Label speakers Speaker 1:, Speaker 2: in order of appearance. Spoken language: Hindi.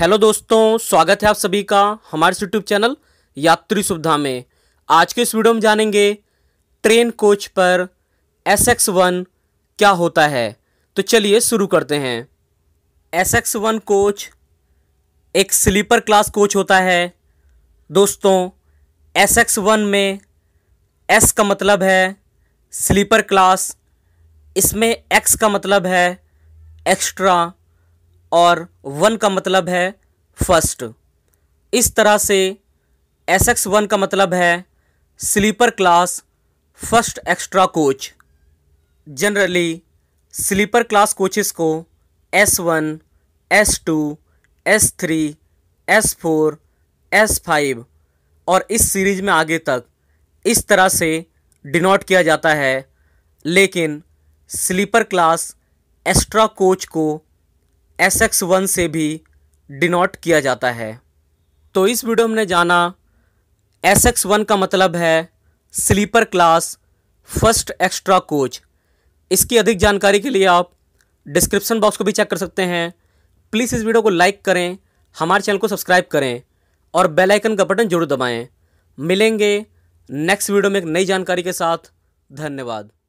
Speaker 1: हेलो दोस्तों स्वागत है आप सभी का हमारे यूट्यूब चैनल यात्री सुविधा में आज के इस वीडियो में जानेंगे ट्रेन कोच पर एस एक्स वन क्या होता है तो चलिए शुरू करते हैं एस एक्स वन कोच एक स्लीपर क्लास कोच होता है दोस्तों एस एक्स वन में एस का मतलब है स्लीपर क्लास इसमें एक्स का मतलब है एक्स्ट्रा और वन का मतलब है फर्स्ट इस तरह से एस एक्स वन का मतलब है sleeper class first extra coach generally sleeper class coaches को S one S two S three S four S five और इस सीरीज में आगे तक इस तरह से डिनोट किया जाता है लेकिन स्लीपर क्लास एक्स्ट्रा कोच को एस एक्स वन से भी डिनोट किया जाता है तो इस वीडियो में जाना एस एक्स वन का मतलब है sleeper class first extra coach इसकी अधिक जानकारी के लिए आप डिस्क्रिप्शन बॉक्स को भी चेक कर सकते हैं प्लीज़ इस वीडियो को लाइक करें हमारे चैनल को सब्सक्राइब करें और बेल आइकन का बटन जरूर दबाएं मिलेंगे नेक्स्ट वीडियो में एक नई जानकारी के साथ धन्यवाद